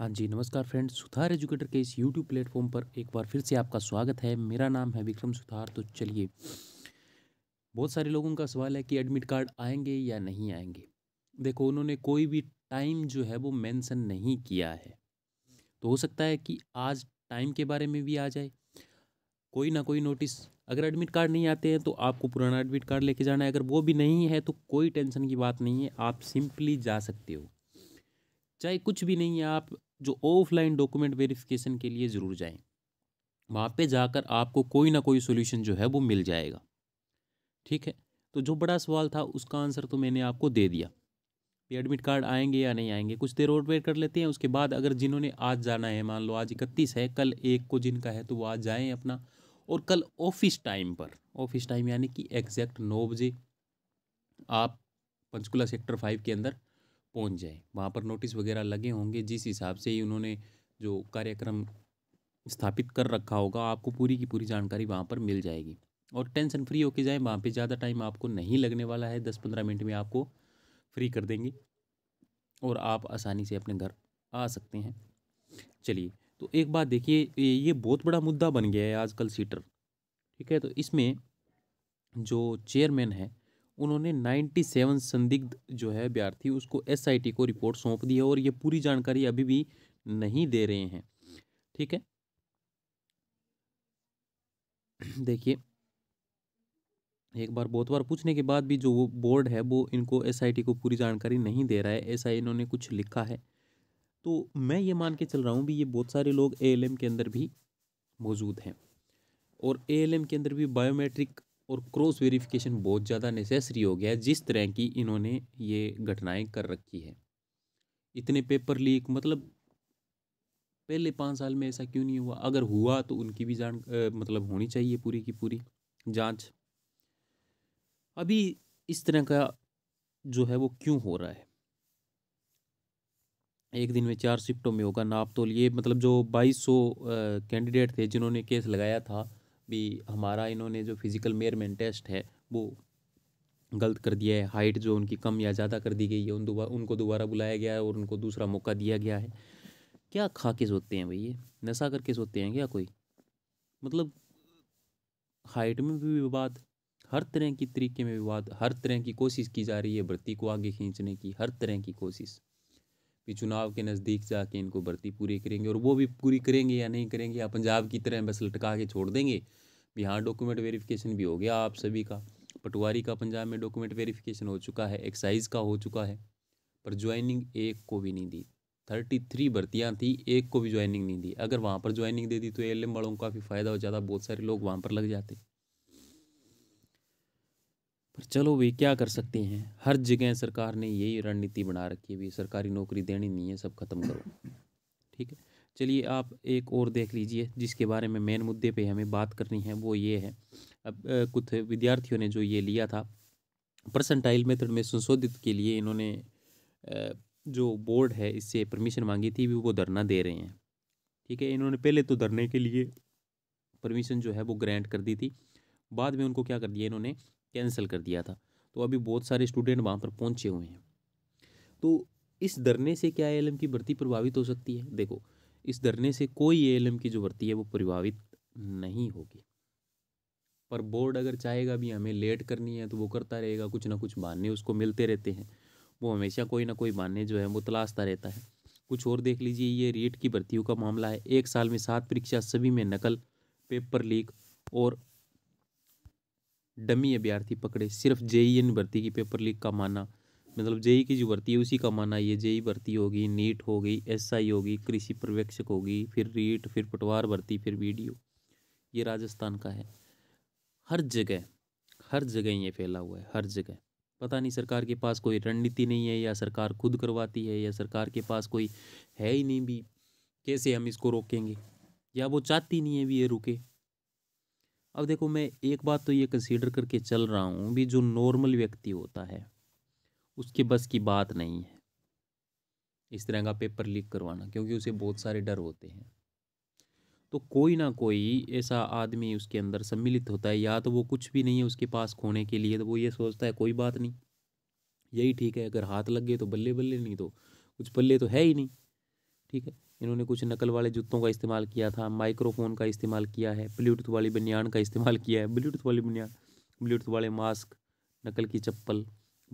हाँ जी नमस्कार friends Suthar educator के इस यूट्यूब प्लेटफॉर्म पर एक बार फिर से आपका स्वागत है मेरा नाम है विक्रम सुथार तो चलिए बहुत सारे लोगों का सवाल है कि एडमिट कार्ड आएंगे या नहीं आएंगे देखो उन्होंने कोई भी टाइम जो है वो मेंशन नहीं किया है तो हो सकता है कि आज टाइम के बारे में भी आ जाए कोई ना कोई नोटिस अगर एडमिट कार्ड नहीं आते हैं तो आपको पुराना एडमिट कार्ड लेके जाना है अगर वो भी नहीं है तो कोई टेंशन की बात नहीं है आप सिंपली जा सकते हो चाहे कुछ भी नहीं है आप जो ऑफलाइन डॉक्यूमेंट वेरिफिकेशन के लिए ज़रूर जाएं वहाँ पे जाकर आपको कोई ना कोई सोल्यूशन जो है वो मिल जाएगा ठीक है तो जो बड़ा सवाल था उसका आंसर तो मैंने आपको दे दिया ये एडमिट कार्ड आएंगे या नहीं आएंगे कुछ देर और वेट कर लेते हैं उसके बाद अगर जिन्होंने आज जाना है मान लो आज इकतीस है कल एक को जिनका है तो वो आज जाएँ अपना और कल ऑफिस टाइम पर ऑफिस टाइम यानी कि एग्जैक्ट नौ बजे आप पंचकुला सेक्टर फाइव के अंदर पहुंच जाए वहाँ पर नोटिस वगैरह लगे होंगे जिस हिसाब से ही उन्होंने जो कार्यक्रम स्थापित कर रखा होगा आपको पूरी की पूरी जानकारी वहाँ पर मिल जाएगी और टेंशन फ्री होके जाए वहाँ पे ज़्यादा टाइम आपको नहीं लगने वाला है दस पंद्रह मिनट में आपको फ्री कर देंगे और आप आसानी से अपने घर आ सकते हैं चलिए तो एक बात देखिए ये बहुत बड़ा मुद्दा बन गया है आजकल सीटर ठीक है तो इसमें जो चेयरमैन है उन्होंने 97 संदिग्ध जो है अभ्यर्थी उसको एसआईटी को रिपोर्ट सौंप दी है और ये पूरी जानकारी अभी भी नहीं दे रहे हैं ठीक है देखिए एक बार बहुत बार पूछने के बाद भी जो वो बोर्ड है वो इनको एसआईटी को पूरी जानकारी नहीं दे रहा है आई इन्होंने कुछ लिखा है तो मैं ये मान के चल रहा हूँ भी ये बहुत सारे लोग ए के अंदर भी मौजूद हैं और ए के अंदर भी बायोमेट्रिक और क्रॉस वेरिफिकेशन बहुत ज़्यादा नेसेसरी हो गया है जिस तरह की इन्होंने ये घटनाएं कर रखी है इतने पेपर लीक मतलब पहले पाँच साल में ऐसा क्यों नहीं हुआ अगर हुआ तो उनकी भी जान मतलब होनी चाहिए पूरी की पूरी जांच अभी इस तरह का जो है वो क्यों हो रहा है एक दिन में चार शिफ्टों में होगा नाप तोल ये मतलब जो 2200 कैंडिडेट थे जिन्होंने केस लगाया था भी हमारा इन्होंने जो फिज़िकल मेयरमेंट टेस्ट है वो गलत कर दिया है हाइट जो उनकी कम या ज़्यादा कर दी गई है उन दोबारा उनको दोबारा बुलाया गया है और उनको दूसरा मौका दिया गया है क्या खा के सोते हैं भैया नशा करके सोते हैं क्या कोई मतलब हाइट में भी विवाद हर तरह की तरीके में विवाद हर तरह की कोशिश की जा रही है भर्ती को आगे खींचने की हर तरह की कोशिश कि चुनाव के नज़दीक जाके इनको भर्ती पूरी करेंगे और वो भी पूरी करेंगे या नहीं करेंगे या पंजाब की तरह बस लटका के छोड़ देंगे भी हाँ डॉक्यूमेंट वेरिफिकेशन भी हो गया आप सभी का पटवारी का पंजाब में डॉक्यूमेंट वेरिफिकेशन हो चुका है एक्साइज का हो चुका है पर ज्वाइनिंग एक को भी नहीं दी थर्टी थ्री भर्तियाँ थी एक को भी ज्वाइनिंग नहीं दी अगर वहाँ पर ज्वाइनिंग दे दी तो एल एम वालों को काफ़ी फ़ायदा हो जाता बहुत सारे लोग वहाँ पर लग जाते चलो वे क्या कर सकते हैं हर जगह सरकार ने यही रणनीति बना रखी है भी सरकारी नौकरी देनी नहीं है सब खत्म करो ठीक है चलिए आप एक और देख लीजिए जिसके बारे में मेन मुद्दे पे हमें बात करनी है वो ये है अब कुछ विद्यार्थियों ने जो ये लिया था परसेंटाइल मेथड में संशोधित के लिए इन्होंने जो बोर्ड है इससे परमिशन मांगी थी भी वो धरना दे रहे हैं ठीक है इन्होंने पहले तो धरने के लिए परमिशन जो है वो ग्रांट कर दी थी बाद में उनको क्या कर दिया इन्होंने कैंसिल कर दिया था तो अभी बहुत सारे स्टूडेंट वहाँ पर पहुँचे हुए हैं तो इस धरने से क्या ए की भर्ती प्रभावित हो सकती है देखो इस धरने से कोई ए की जो भर्ती है वो प्रभावित नहीं होगी पर बोर्ड अगर चाहेगा भी हमें लेट करनी है तो वो करता रहेगा कुछ ना कुछ बहाने उसको मिलते रहते हैं वो हमेशा कोई ना कोई बहाने जो है वो तलाशता रहता है कुछ और देख लीजिए ये रेट की भर्तियों का मामला है एक साल में सात परीक्षा सभी में नकल पेपर लीक और डमी अभ्यर्थी पकड़े सिर्फ जेई एन भर्ती की पेपर लीक का माना मतलब जेई की जो भर्ती है उसी का माना ये जेई भर्ती होगी नीट होगी आई होगी कृषि पर्यवेक्षक होगी फिर रीट फिर पटवार भर्ती फिर वीडियो ये राजस्थान का है हर जगह हर जगह ये फैला हुआ है हर जगह पता नहीं सरकार के पास कोई रणनीति नहीं है या सरकार खुद करवाती है या सरकार के पास कोई है ही नहीं भी कैसे हम इसको रोकेंगे या वो चाहती नहीं है भी ये रुके अब देखो मैं एक बात तो ये कंसीडर करके चल रहा हूँ भी जो नॉर्मल व्यक्ति होता है उसके बस की बात नहीं है इस तरह का पेपर लीक करवाना क्योंकि उसे बहुत सारे डर होते हैं तो कोई ना कोई ऐसा आदमी उसके अंदर सम्मिलित होता है या तो वो कुछ भी नहीं है उसके पास खोने के लिए तो वो ये सोचता है कोई बात नहीं यही ठीक है अगर हाथ लग गए तो बल्ले बल्ले नहीं तो कुछ बल्ले तो है ही नहीं ठीक है इन्होंने कुछ नकल वाले जूतों का इस्तेमाल किया था माइक्रोफोन का इस्तेमाल किया है ब्लूटूथ वाली बनियान का इस्तेमाल किया है ब्लूटूथ वाली बनियान ब्लूटूथ वाले मास्क नकल की चप्पल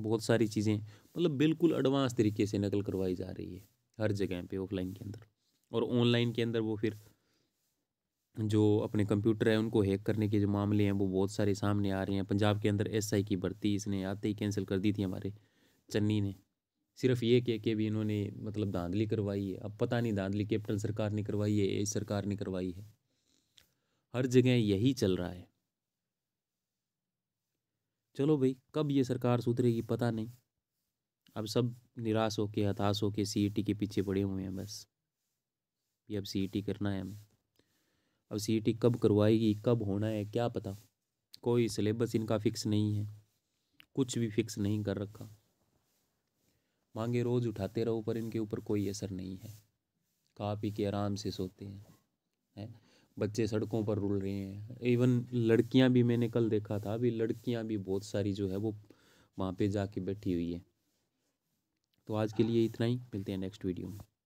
बहुत सारी चीज़ें मतलब बिल्कुल एडवांस तरीके से नकल करवाई जा रही है हर जगह पे ऑफलाइन के अंदर और ऑनलाइन के अंदर वो फिर जो अपने कंप्यूटर हैं उनको हैक करने के जो मामले हैं वो बहुत सारे सामने आ रहे हैं पंजाब के अंदर एसआई की भर्ती इसने आते ही कैंसिल कर दी थी हमारे चन्नी ने सिर्फ ये कह के भी इन्होंने मतलब धांधली करवाई है अब पता नहीं धांधली कैपिटल सरकार ने करवाई है ए सरकार ने करवाई है हर जगह यही चल रहा है चलो भाई कब ये सरकार सुधरेगी पता नहीं अब सब निराश होके हताश होके सीईटी e के पीछे पड़े हुए हैं बस ये अब सीईटी e करना है हमें अब सीईटी e कब करवाएगी कब होना है क्या पता कोई सिलेबस इनका फिक्स नहीं है कुछ भी फिक्स नहीं कर रखा मांगे रोज़ उठाते रहो पर इनके ऊपर कोई असर नहीं है खा पी के आराम से सोते हैं है? बच्चे सड़कों पर रुल रहे हैं इवन लड़कियां भी मैंने कल देखा था अभी लड़कियां भी बहुत सारी जो है वो वहाँ पे जाके बैठी हुई है तो आज के लिए इतना ही मिलते हैं नेक्स्ट वीडियो में